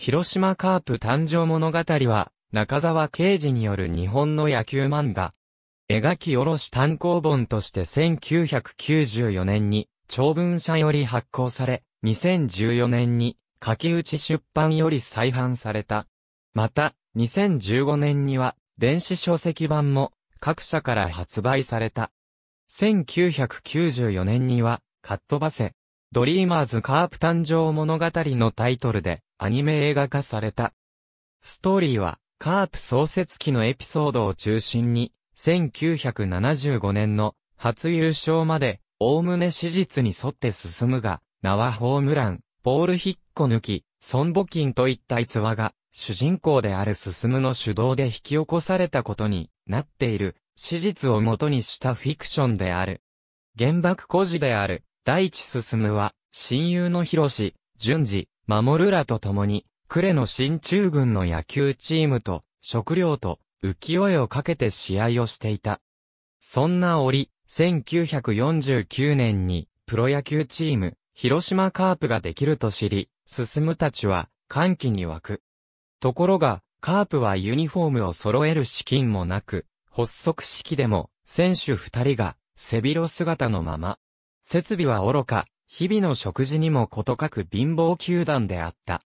広島カープ誕生物語は、中沢啓治による日本の野球漫画。描き下ろし単行本として1994年に、長文社より発行され、2014年に、書き打ち出版より再販された。また、2015年には、電子書籍版も、各社から発売された。1994年には、カットバセ、ドリーマーズカープ誕生物語のタイトルで、アニメ映画化された。ストーリーは、カープ創設期のエピソードを中心に、1975年の初優勝まで、おおむね史実に沿って進むが、縄ホームラン、ポール引っこ抜き、損募金といった逸話が、主人公である進むの主導で引き起こされたことになっている、史実をもとにしたフィクションである。原爆孤児である、大地進は、親友の広志、順次、守るらと共に、呉の新中軍の野球チームと、食料と、浮世絵をかけて試合をしていた。そんな折、1949年に、プロ野球チーム、広島カープができると知り、進むたちは、歓喜に湧く。ところが、カープはユニフォームを揃える資金もなく、発足式でも、選手二人が、背広姿のまま。設備は愚か、日々の食事にもことかく貧乏球団であった。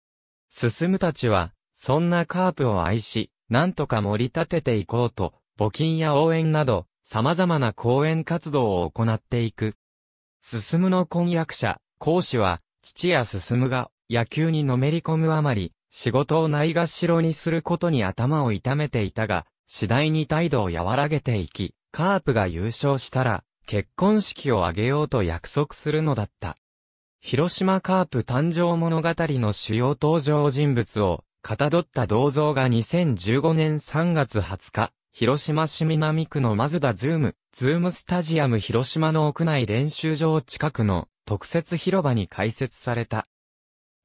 進むたちは、そんなカープを愛し、なんとか盛り立てていこうと、募金や応援など、様々な講演活動を行っていく。進むの婚約者、講師は、父や進むが、野球にのめり込むあまり、仕事をないがしろにすることに頭を痛めていたが、次第に態度を和らげていき、カープが優勝したら、結婚式を挙げようと約束するのだった。広島カープ誕生物語の主要登場人物を、かたどった銅像が2015年3月20日、広島市南区のマズダズーム、ズームスタジアム広島の屋内練習場近くの特設広場に開設された。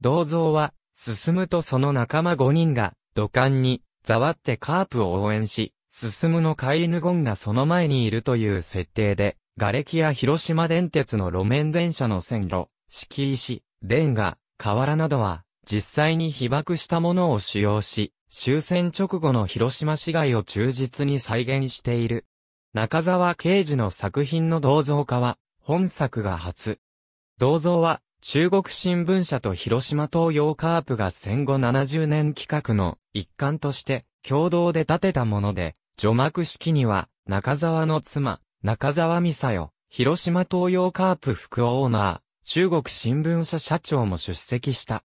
銅像は、進むとその仲間5人が、土管に、ざわってカープを応援し、進むの飼い犬ゴンがその前にいるという設定で、瓦礫や広島電鉄の路面電車の線路、敷石、レンガ、瓦などは、実際に被爆したものを使用し、終戦直後の広島市街を忠実に再現している。中沢啓治の作品の銅像化は、本作が初。銅像は、中国新聞社と広島東洋カープが戦後70年企画の一環として、共同で建てたもので、除幕式には、中沢の妻、中沢美沙代、広島東洋カープ副オーナー、中国新聞社社長も出席した。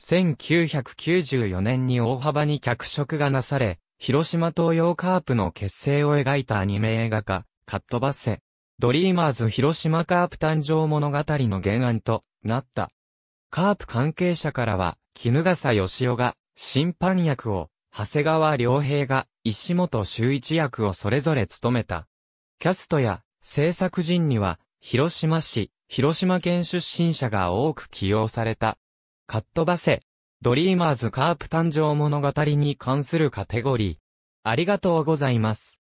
1994年に大幅に脚色がなされ、広島東洋カープの結成を描いたアニメ映画化、カットバセ、ドリーマーズ広島カープ誕生物語の原案となった。カープ関係者からは、絹笠義雄が審判役を、長谷川良平が石本修一役をそれぞれ務めた。キャストや制作陣には、広島市、広島県出身者が多く起用された。カットバセ、ドリーマーズカープ誕生物語に関するカテゴリー。ありがとうございます。